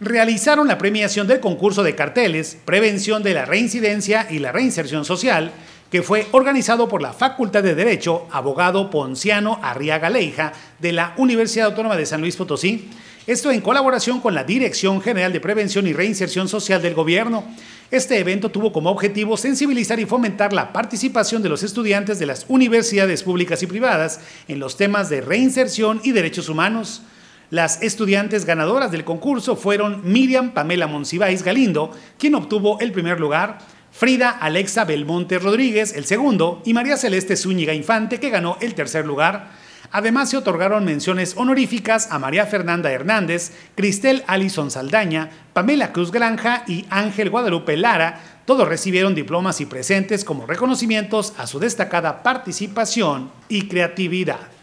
realizaron la premiación del concurso de carteles, prevención de la reincidencia y la reinserción social, que fue organizado por la Facultad de Derecho, abogado Ponciano Arriaga Leija, de la Universidad Autónoma de San Luis Potosí, esto en colaboración con la Dirección General de Prevención y Reinserción Social del Gobierno. Este evento tuvo como objetivo sensibilizar y fomentar la participación de los estudiantes de las universidades públicas y privadas en los temas de reinserción y derechos humanos. Las estudiantes ganadoras del concurso fueron Miriam Pamela Monsiváis Galindo, quien obtuvo el primer lugar, Frida Alexa Belmonte Rodríguez, el segundo, y María Celeste Zúñiga Infante, que ganó el tercer lugar. Además, se otorgaron menciones honoríficas a María Fernanda Hernández, Cristel Alison Saldaña, Pamela Cruz Granja y Ángel Guadalupe Lara. Todos recibieron diplomas y presentes como reconocimientos a su destacada participación y creatividad.